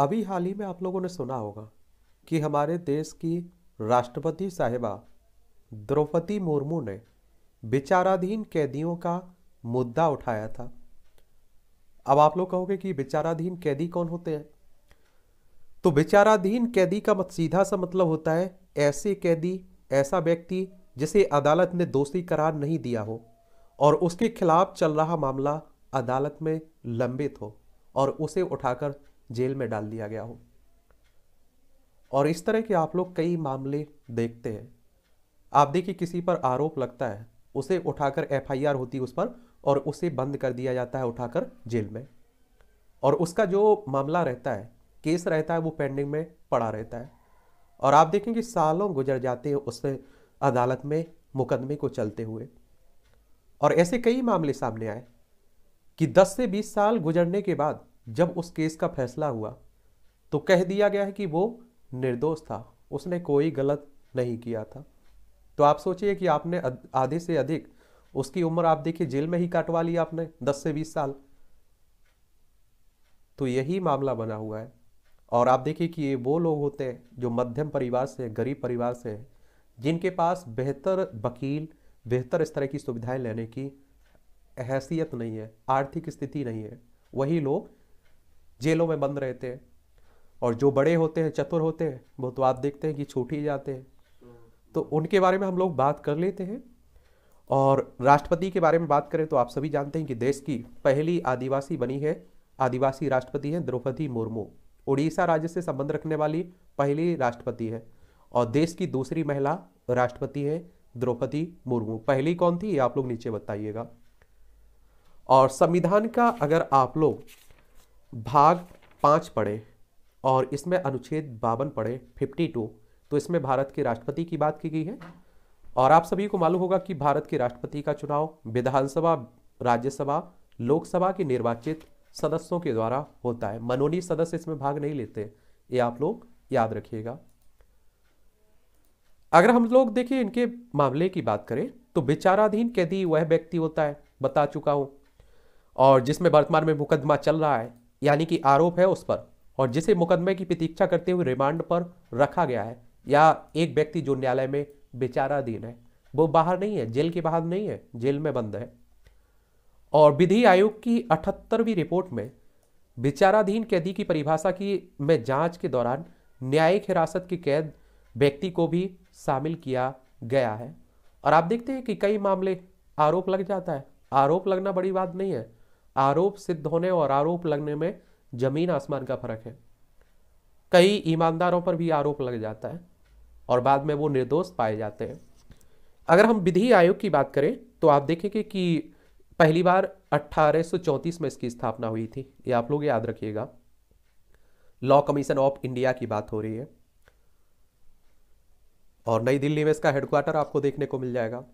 अभी हाल ही में आप लोगों ने सुना होगा कि हमारे देश की राष्ट्रपति साहिबा द्रौपदी मुर्मू ने विचाराधीन कैदियों का मुद्दा उठाया था अब आप लोग कहोगे कि विचाराधीन कैदी कौन होते हैं तो विचाराधीन कैदी का मत सीधा सा मतलब होता है ऐसे कैदी ऐसा व्यक्ति जिसे अदालत ने दोषी करार नहीं दिया हो और उसके खिलाफ चल रहा मामला अदालत में लंबित हो और उसे उठाकर जेल में डाल दिया गया हो और इस तरह के आप लोग कई मामले देखते हैं आप देखिए किसी पर आरोप लगता है उसे उठाकर एफआईआर होती है उस पर और उसे बंद कर दिया जाता है उठाकर जेल में और उसका जो मामला रहता है केस रहता है वो पेंडिंग में पड़ा रहता है और आप देखें कि सालों गुजर जाते हैं उस अदालत में मुकदमे को चलते हुए और ऐसे कई मामले सामने आए कि 10 से 20 साल गुजरने के बाद जब उस केस का फैसला हुआ तो कह दिया गया है कि वो निर्दोष था उसने कोई गलत नहीं किया था तो आप सोचिए कि आपने आधे से अधिक उसकी उम्र आप देखिए जेल में ही काटवा ली आपने दस से बीस साल तो यही मामला बना हुआ है और आप देखिए कि ये वो लोग होते हैं जो मध्यम परिवार से गरीब परिवार से हैं जिनके पास बेहतर वकील बेहतर इस तरह की सुविधाएं लेने की हैसियत नहीं है आर्थिक स्थिति नहीं है वही लोग जेलों में बंद रहते हैं और जो बड़े होते हैं चतुर होते हैं वो तो आप देखते हैं कि छूट ही जाते हैं तो उनके बारे में हम लोग बात कर लेते हैं और राष्ट्रपति के बारे में बात करें तो आप सभी जानते हैं कि देश की पहली आदिवासी बनी है आदिवासी राष्ट्रपति हैं द्रौपदी मुर्मू उड़ीसा राज्य से संबंध रखने वाली पहली राष्ट्रपति है और देश की दूसरी महिला राष्ट्रपति है द्रौपदी मुर्मू पहली कौन थी ये आप लोग नीचे बताइएगा और संविधान का अगर आप लोग भाग पाँच पढ़े और इसमें अनुच्छेद बावन पढ़े फिफ्टी टू तो इसमें भारत के राष्ट्रपति की बात की गई है और आप सभी को मालूम होगा कि भारत के राष्ट्रपति का चुनाव विधानसभा राज्यसभा लोकसभा के निर्वाचित सदस्यों के द्वारा होता है मनोनीत सदस्य इसमें भाग नहीं लेते ये आप लोग याद रखिएगा अगर हम लोग देखिए इनके मामले की बात करें तो विचाराधीन कैदी वह व्यक्ति होता है बता चुका हूं और जिसमें वर्तमान में मुकदमा चल रहा है यानी कि आरोप है उस पर और जिसे मुकदमे की प्रतीक्षा करते हुए रिमांड पर रखा गया है या एक व्यक्ति जो न्यायालय में विचाराधीन है वो बाहर नहीं है जेल के बाहर नहीं है जेल में बंद है और विधि आयोग की अठहत्तरवीं रिपोर्ट में विचाराधीन कैदी की परिभाषा की में जांच के दौरान न्यायिक हिरासत की कैद व्यक्ति को भी शामिल किया गया है और आप देखते हैं कि कई मामले आरोप लग जाता है आरोप लगना बड़ी बात नहीं है आरोप सिद्ध होने और आरोप लगने में जमीन आसमान का फर्क है कई ईमानदारों पर भी आरोप लग जाता है और बाद में वो निर्दोष पाए जाते हैं अगर हम विधि आयोग की बात करें तो आप देखेंगे कि पहली बार 1834 में इसकी स्थापना हुई थी ये आप लोग याद रखिएगा लॉ कमीशन ऑफ इंडिया की बात हो रही है और नई दिल्ली में इसका हेडक्वार्टर आपको देखने को मिल जाएगा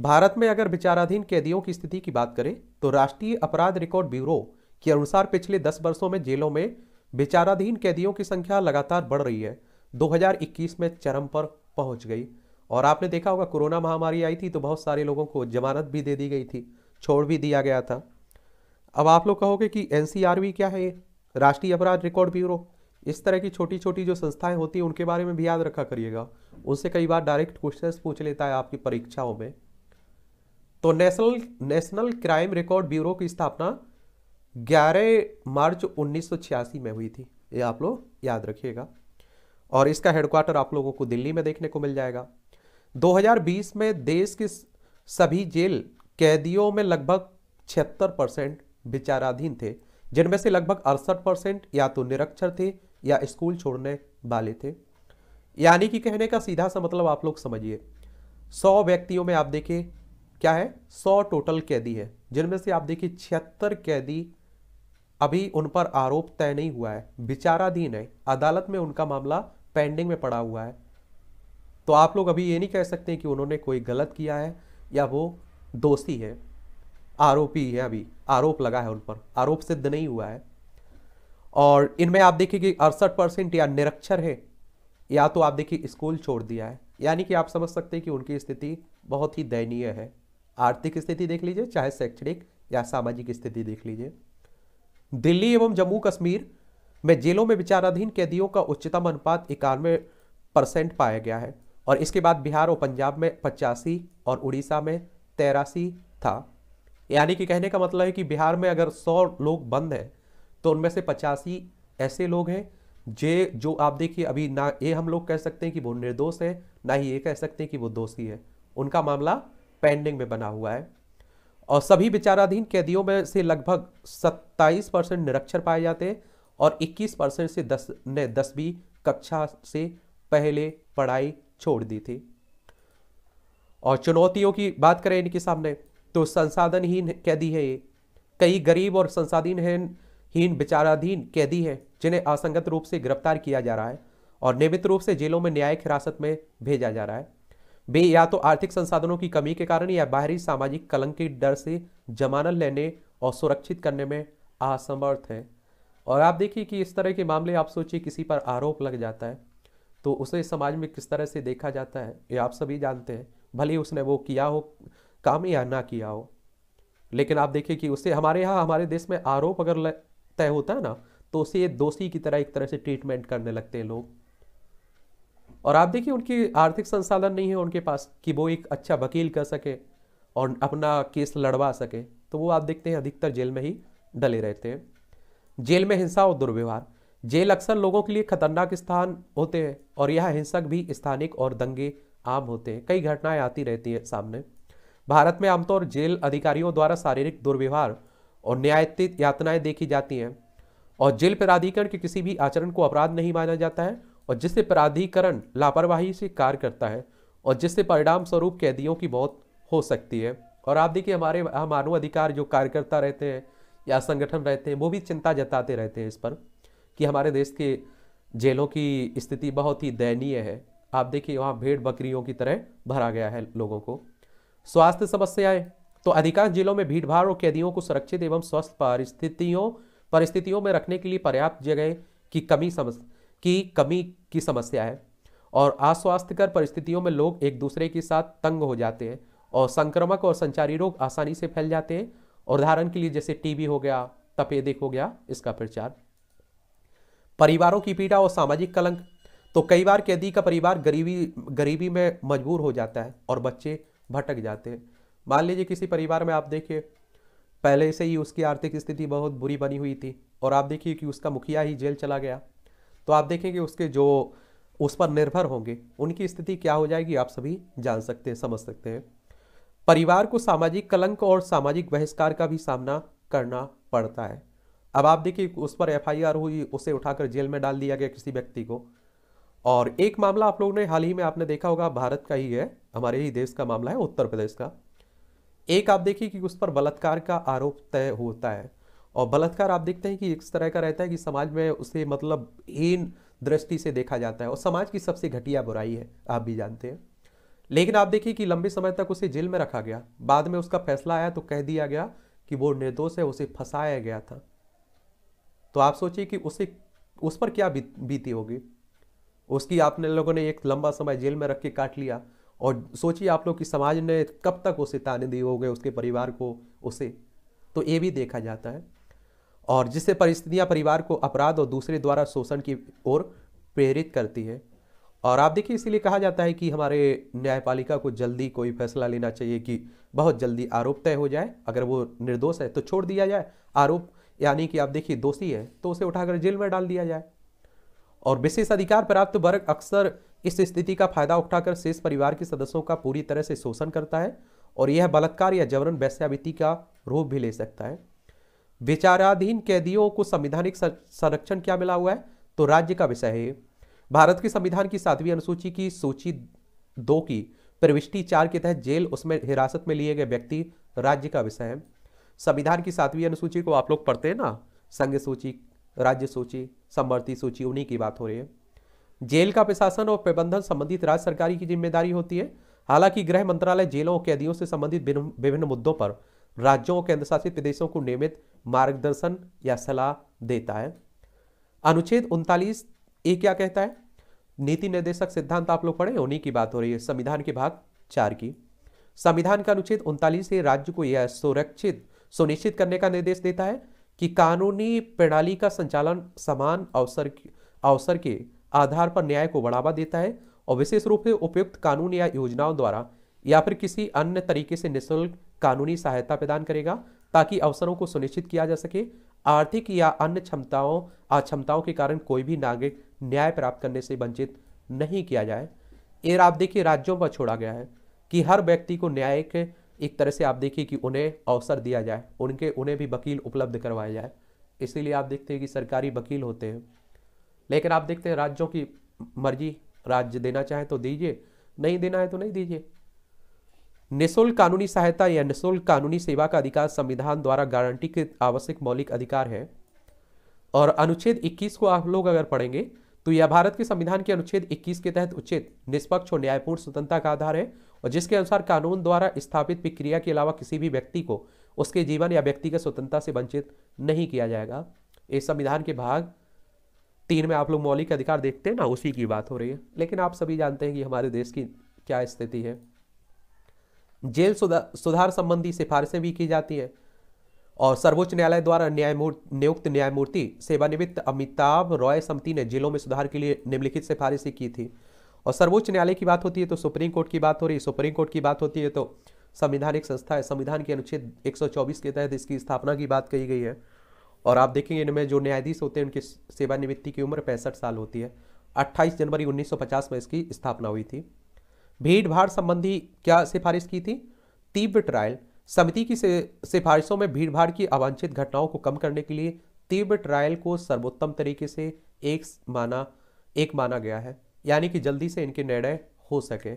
भारत में अगर विचाराधीन कैदियों की स्थिति की बात करें तो राष्ट्रीय अपराध रिकॉर्ड ब्यूरो के अनुसार पिछले दस वर्षों में जेलों में विचाराधीन कैदियों की संख्या लगातार बढ़ रही है 2021 में चरम पर पहुंच गई और आपने देखा होगा कोरोना महामारी आई थी तो बहुत सारे लोगों को जमानत भी दे दी गई थी छोड़ भी दिया गया था अब आप लोग कहोगे कि एन क्या है राष्ट्रीय अपराध रिकॉर्ड ब्यूरो इस तरह की छोटी छोटी जो संस्थाएं होती हैं उनके बारे में भी याद रखा करिएगा उनसे कई बार डायरेक्ट क्वेश्चंस पूछ लेता है आपकी परीक्षाओं में तो national national crime record bureau की स्थापना 11 मार्च 1986 में हुई थी ये आप लोग याद रखिएगा और इसका हेडक्वार्टर आप लोगों को दिल्ली में देखने को मिल जाएगा 2020 में देश की सभी जेल कैदियों में लगभग छिहत्तर परसेंट विचाराधीन थे जिनमें से लगभग अड़सठ परसेंट या तो निरक्षर थे या स्कूल छोड़ने वाले थे यानी कि कहने का सीधा सा मतलब आप लोग समझिए सौ व्यक्तियों में आप देखें क्या है सौ टोटल कैदी है जिनमें से आप देखिए छिहत्तर कैदी अभी उन पर आरोप तय नहीं हुआ है विचाराधीन है अदालत में उनका मामला पेंडिंग में पड़ा हुआ है तो आप लोग अभी ये नहीं कह सकते कि उन्होंने कोई गलत किया है या वो दोषी है आरोपी है अभी आरोप लगा है उन पर आरोप सिद्ध नहीं हुआ है और इनमें आप देखिए कि अड़सठ परसेंट या निरक्षर है या तो आप देखिए स्कूल छोड़ दिया है यानी कि आप समझ सकते हैं कि उनकी स्थिति बहुत ही दयनीय है आर्थिक स्थिति देख लीजिए चाहे शैक्षणिक या सामाजिक स्थिति देख लीजिए दिल्ली एवं जम्मू कश्मीर में जेलों में विचाराधीन कैदियों का उच्चतम अनुपात इक्यानवे परसेंट पाया गया है और इसके बाद बिहार और पंजाब में पचासी और उड़ीसा में तेरासी था यानी कि कहने का मतलब है कि बिहार में अगर सौ लोग बंद हैं तो उनमें से पचासी ऐसे लोग हैं जे जो आप देखिए अभी ना ये हम लोग कह सकते हैं कि वो निर्दोष है ना ही ये कह सकते हैं कि वो दोषी है उनका मामला पेंडिंग में बना हुआ है और सभी विचाराधीन कैदियों में से लगभग 27 परसेंट निरक्षर पाए जाते हैं और 21 परसेंट से दस ने दसवीं कक्षा से पहले पढ़ाई छोड़ दी थी और चुनौतियों की बात करें इनके सामने तो संसाधनहीन कैदी है ये कई गरीब और संसाधन हीन विचाराधीन कैदी हैं जिन्हें असंगत रूप से गिरफ्तार किया जा रहा है और नियमित रूप से जेलों में न्यायिक हिरासत में भेजा जा रहा है वे या तो आर्थिक संसाधनों की कमी के कारण या बाहरी सामाजिक कलंक के डर से जमानत लेने और सुरक्षित करने में असमर्थ हैं और आप देखिए कि इस तरह के मामले आप सोचिए किसी पर आरोप लग जाता है तो उसे समाज में किस तरह से देखा जाता है ये आप सभी जानते हैं भले उसने वो किया हो काम या ना किया हो लेकिन आप देखिए कि उसे हमारे यहाँ हमारे देश में आरोप अगर तय होता है ना तो उसे दोषी की तरह एक तरह से ट्रीटमेंट करने लगते हैं लोग और आप देखिए उनकी आर्थिक संसाधन नहीं है उनके पास कि वो एक अच्छा वकील कर सके और अपना केस लड़वा सके तो वो आप देखते हैं अधिकतर जेल में ही डले रहते हैं जेल में हिंसा और दुर्व्यवहार जेल अक्सर लोगों के लिए खतरनाक स्थान होते हैं और यह हिंसक भी स्थानिक और दंगे आम होते हैं कई घटनाएं आती रहती हैं सामने भारत में आमतौर जेल अधिकारियों द्वारा शारीरिक दुर्व्यवहार और न्यायिक यातनाएं देखी जाती हैं और जेल प्राधिकरण के किसी भी आचरण को अपराध नहीं माना जाता है और जिससे प्राधिकरण लापरवाही से कार्य करता है और जिससे परिणाम स्वरूप कैदियों की मौत हो सकती है और आप देखिए हमारे मानव अधिकार जो कार्यकर्ता रहते हैं या संगठन रहते हैं वो भी चिंता जताते रहते हैं इस पर कि हमारे देश के जेलों की स्थिति बहुत ही दयनीय है आप देखिए वहाँ भेड़ बकरियों की तरह भरा गया है लोगों को स्वास्थ्य समस्याएं तो अधिकांश जिलों में भीड़भाड़ और कैदियों को सुरक्षित एवं स्वस्थ परिस्थितियों परिस्थितियों में रखने के लिए पर्याप्त जगह की कमी समस्या की कमी की समस्या है और अस्वास्थ्यकर परिस्थितियों में लोग एक दूसरे के साथ तंग हो जाते हैं और संक्रमक और संचारी रोग आसानी से फैल जाते हैं और उदाहरण के लिए जैसे टीबी हो गया तपेदिक हो गया इसका प्रचार परिवारों की पीड़ा और सामाजिक कलंक तो कई बार कैदी का परिवार गरीबी गरीबी में मजबूर हो जाता है और बच्चे भटक जाते हैं मान लीजिए किसी परिवार में आप देखिए पहले से ही उसकी आर्थिक स्थिति बहुत बुरी बनी हुई थी और आप देखिए कि उसका मुखिया ही जेल चला गया तो आप देखेंगे उसके जो उस पर निर्भर होंगे उनकी स्थिति क्या हो जाएगी आप सभी जान सकते हैं समझ सकते हैं परिवार को सामाजिक कलंक और सामाजिक बहिष्कार का भी सामना करना पड़ता है अब आप देखिए उस पर एफआईआर हुई उसे उठाकर जेल में डाल दिया गया किसी व्यक्ति को और एक मामला आप लोगों ने हाल ही में आपने देखा होगा भारत का ही है हमारे ही देश का मामला है उत्तर प्रदेश का एक आप देखिए कि उस पर बलात्कार का आरोप तय होता है और बलात्कार आप देखते हैं कि इस तरह का रहता है कि समाज में उसे मतलब हीन दृष्टि से देखा जाता है और समाज की सबसे घटिया बुराई है आप भी जानते हैं लेकिन आप देखिए कि लंबे समय तक उसे जेल में रखा गया बाद में उसका फैसला आया तो कह दिया गया कि वो निर्दोष है उसे फंसाया गया था तो आप सोचिए कि उसे उस पर क्या बीती होगी उसकी आपने लोगों ने एक लंबा समय जेल में रख के काट लिया और सोचिए आप लोग कि समाज ने कब तक उसे ताने दिए होंगे उसके परिवार को उसे तो ये भी देखा जाता है और जिससे परिस्थितियाँ परिवार को अपराध और दूसरे द्वारा शोषण की ओर प्रेरित करती है और आप देखिए इसीलिए कहा जाता है कि हमारे न्यायपालिका को जल्दी कोई फैसला लेना चाहिए कि बहुत जल्दी आरोप तय हो जाए अगर वो निर्दोष है तो छोड़ दिया जाए आरोप यानी कि आप देखिए दोषी है तो उसे उठाकर जेल में डाल दिया जाए और विशेष अधिकार प्राप्त वर्ग अक्सर इस स्थिति का फायदा उठाकर शेष परिवार के सदस्यों का पूरी तरह से शोषण करता है और यह बलात्कार या जबरन वैश्यावृत्ति का रूप भी ले सकता है विचाराधीन कैदियों को संविधानिक संरक्षण क्या मिला हुआ है तो राज्य का विषय है भारत के संविधान की सातवीं अनुसूची की सूची दो की प्रविष्टि चार के तहत जेल उसमें हिरासत में लिए गए व्यक्ति राज्य का विषय है संविधान की सातवीं अनुसूची को आप लोग पढ़ते हैं ना संघ सूची राज्य सूची समवर्ती सूची उन्हीं की बात हो रही है जेल का प्रशासन और प्रबंधन संबंधित राज्य सरकार की जिम्मेदारी होती है हालांकि गृह मंत्रालय जेलों और कैदियों से संबंधित विभिन्न मुद्दों पर राज्यों और केंद्र शासित प्रदेशों को नियमित मार्गदर्शन या सलाह देता है अनुच्छेद उनतालीस ए क्या कहता है नीति निर्देशक सिद्धांत आप लोग पढ़े उन्हीं की बात हो रही है संविधान के भाग चार की संविधान का अनुच्छेद उनतालीस ए राज्य को यह सुरक्षित सुनिश्चित करने का निर्देश देता है कि कानूनी प्रणाली का संचालन समान अवसर अवसर के आधार पर न्याय को बढ़ावा देता है और विशेष रूप से उपयुक्त कानून या योजनाओं द्वारा या फिर किसी अन्य तरीके से निःशुल्क कानूनी सहायता प्रदान करेगा ताकि अवसरों को सुनिश्चित किया जा सके आर्थिक या अन्य क्षमताओं अक्षमताओं के कारण कोई भी नागरिक न्याय प्राप्त करने से वंचित नहीं किया जाए ये आप देखिए राज्यों पर छोड़ा गया है कि हर व्यक्ति को न्यायिक एक तरह से आप देखिए कि उन्हें अवसर दिया जाए उनके उन्हें भी वकील उपलब्ध करवाया जाए इसीलिए आप देखते हैं कि सरकारी वकील होते हैं लेकिन आप देखते हैं राज्यों की मर्जी राज्य देना चाहे तो दीजिए नहीं देना है तो नहीं दीजिए निःशुल्क कानूनी सहायता या निःशुल्क कानूनी सेवा का अधिकार संविधान द्वारा गारंटीकृत आवश्यक मौलिक अधिकार है और अनुच्छेद 21 को आप लोग अगर पढ़ेंगे तो यह भारत के संविधान के अनुच्छेद 21 के तहत उचित निष्पक्ष और न्यायपूर्ण स्वतंत्रता का आधार है और जिसके अनुसार कानून द्वारा स्थापित प्रक्रिया के अलावा किसी भी व्यक्ति को उसके जीवन या व्यक्तिगत स्वतंत्रता से वंचित नहीं किया जाएगा इस संविधान के भाग तीन में आप लोग मौलिक अधिकार देखते हैं ना उसी की बात हो रही है लेकिन आप सभी जानते हैं कि हमारे देश की क्या स्थिति है जेल सुधार संबंधी सिफारिशें भी की जाती हैं और सर्वोच्च न्यायालय द्वारा न्यायमूर्ति नियुक्त न्यायमूर्ति सेवानिवृत्त अमिताभ रॉय समिति ने जेलों में सुधार के लिए निम्नलिखित सिफारिशें की थी और सर्वोच्च न्यायालय की बात होती है तो सुप्रीम कोर्ट की बात हो रही है सुप्रीम कोर्ट की बात होती है तो संविधानिक संस्था है संविधान के अनुच्छेद 124 के तहत इसकी स्थापना की बात कही गई है और आप देखेंगे इनमें जो न्यायाधीश होते हैं उनकी सेवानिवृत्ति की उम्र पैंसठ साल होती है अट्ठाईस जनवरी उन्नीस में इसकी स्थापना हुई थी भीड़ भाड़ संबंधी क्या सिफारिश की थी तीव्र ट्रायल समिति की सिफारिशों में भीड़ भाड़ की अवांछित घटनाओं को कम करने के लिए तीव्र ट्रायल को सर्वोत्तम तरीके से एक माना एक माना गया है यानी कि जल्दी से इनके निर्णय हो सके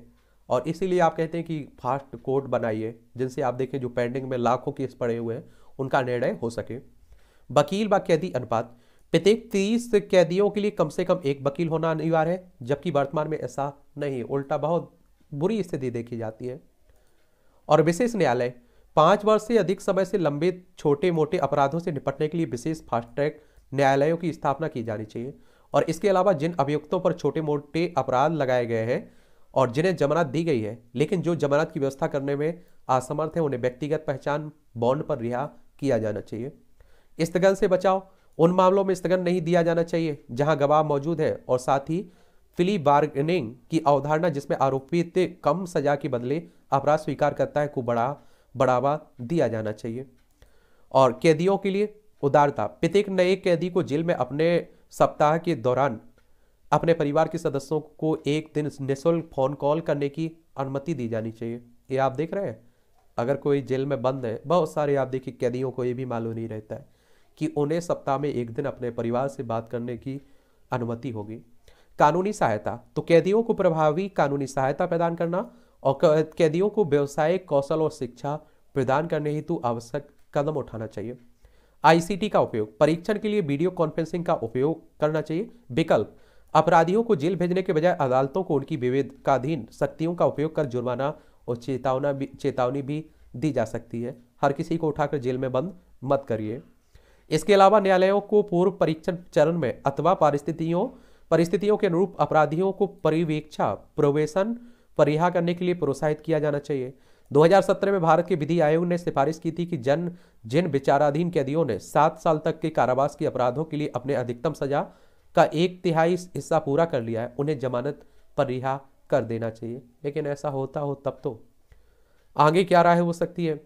और इसीलिए आप कहते हैं कि फास्ट कोर्ट बनाइए जिनसे आप देखें जो पेंडिंग में लाखों केस पड़े हुए हैं उनका निर्णय हो सके वकील व कैदी अनुपात प्रत्येक तीस कैदियों के लिए कम से कम एक वकील होना अनिवार्य है जबकि वर्तमान में ऐसा नहीं उल्टा बहुत बुरी स्थिति देखी जाती है और विशेष न्यायालय पाँच वर्ष से अधिक समय से लंबित छोटे मोटे अपराधों से निपटने के लिए विशेष फास्ट ट्रैक न्यायालयों की स्थापना की जानी चाहिए और इसके अलावा जिन अभियुक्तों पर छोटे मोटे अपराध लगाए गए हैं और जिन्हें जमानत दी गई है लेकिन जो जमानत की व्यवस्था करने में असमर्थ है उन्हें व्यक्तिगत पहचान बॉन्ड पर रिहा किया जाना चाहिए स्थगन से बचाओ उन मामलों में स्थगन नहीं दिया जाना चाहिए जहां गवाह मौजूद है और साथ ही प्ली बार्गेनिंग की अवधारणा जिसमें आरोपित कम सजा के बदले अपराध स्वीकार करता है को बड़ा बढ़ावा दिया जाना चाहिए और कैदियों के लिए उदारता प्रत्येक नए कैदी को जेल में अपने सप्ताह के दौरान अपने परिवार के सदस्यों को एक दिन निःशुल्क फोन कॉल करने की अनुमति दी जानी चाहिए ये आप देख रहे हैं अगर कोई जेल में बंद है बहुत सारे आप देखिए कैदियों को ये भी मालूम नहीं रहता है कि उन्हें सप्ताह में एक दिन अपने परिवार से बात करने की अनुमति होगी कानूनी सहायता तो कैदियों को प्रभावी कानूनी सहायता प्रदान करना और कैदियों को व्यवसायिक कौशल और शिक्षा प्रदान करने हेतु आवश्यक कदम उठाना चाहिए आईसीटी का उपयोग परीक्षण के लिए वीडियो कॉन्फ्रेंसिंग का उपयोग करना चाहिए विकल्प अपराधियों को जेल भेजने के बजाय अदालतों को उनकी विवेकाधीन शक्तियों का उपयोग कर जुर्माना और चेतावना भी चेतावनी भी दी जा सकती है हर किसी को उठाकर जेल में बंद मत करिए इसके अलावा न्यायालयों को पूर्व परीक्षण चरण में अथवा पारिस्थितियों परिस्थितियों के अनुरूप अपराधियों को परिवेक्षा प्रोवेशन पर रिहा करने के लिए प्रोत्साहित किया जाना चाहिए 2017 में भारत के विधि आयोग ने सिफारिश की थी कि जन जिन विचाराधीन कैदियों ने सात साल तक के कारावास के अपराधों के लिए अपने अधिकतम सजा का एक तिहाई हिस्सा पूरा कर लिया है उन्हें जमानत पर रिहा कर देना चाहिए लेकिन ऐसा होता हो तब तो आगे क्या राय हो सकती है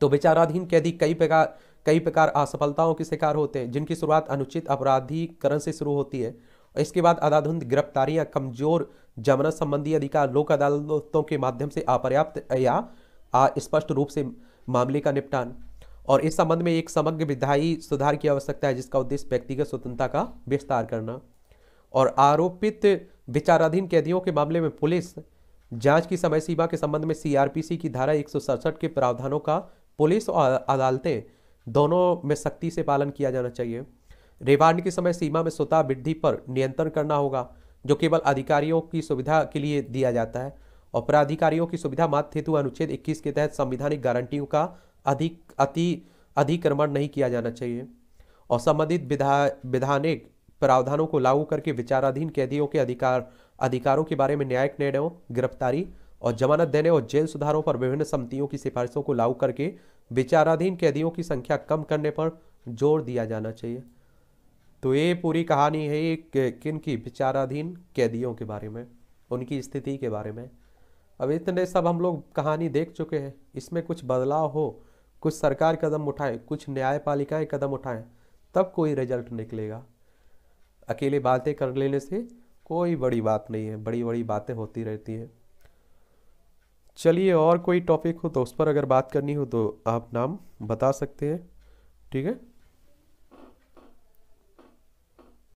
तो विचाराधीन कैदी कई प्रकार कई प्रकार असफलताओं के शिकार होते हैं जिनकी शुरुआत अनुचित अपराधीकरण से शुरू होती है इसके बाद अदाधुंध गिरफ्तारी या कमजोर जमानत संबंधी अधिकार लोक अदालतों के माध्यम से अपर्याप्त या स्पष्ट रूप से मामले का निपटान और इस संबंध में एक समग्र विधायी सुधार की आवश्यकता है जिसका उद्देश्य व्यक्तिगत स्वतंत्रता का विस्तार करना और आरोपित विचाराधीन कैदियों के मामले में पुलिस जांच की समय सीमा के संबंध में सीआरपीसी की धारा एक के प्रावधानों का पुलिस और अदालतें दोनों में सख्ती से पालन किया जाना चाहिए रिमांड की समय सीमा में स्वतः वृद्धि पर नियंत्रण करना होगा जो केवल अधिकारियों की सुविधा के लिए दिया जाता है अपराधिकारियों की सुविधा मात्र हेतु अनुच्छेद 21 के तहत संविधानिक गारंटियों का अधिक अति अधिक्रमण नहीं किया जाना चाहिए और संबंधित विधा विधानिक प्रावधानों को लागू करके विचाराधीन कैदियों के अधिकार अधिकारों के बारे में न्यायिक निर्णयों गिरफ्तारी और जमानत देने और जेल सुधारों पर विभिन्न समितियों की सिफारिशों को लागू करके विचाराधीन कैदियों की संख्या कम करने पर जोर दिया जाना चाहिए तो ये पूरी कहानी है ये किन की विचाराधीन कैदियों के बारे में उनकी स्थिति के बारे में अब इतने सब हम लोग कहानी देख चुके हैं इसमें कुछ बदलाव हो कुछ सरकार कदम उठाए कुछ न्यायपालिकाएं कदम उठाएं तब कोई रिजल्ट निकलेगा अकेले बातें कर लेने से कोई बड़ी बात नहीं है बड़ी बड़ी बातें होती रहती हैं चलिए और कोई टॉपिक हो तो उस पर अगर बात करनी हो तो आप नाम बता सकते हैं ठीक है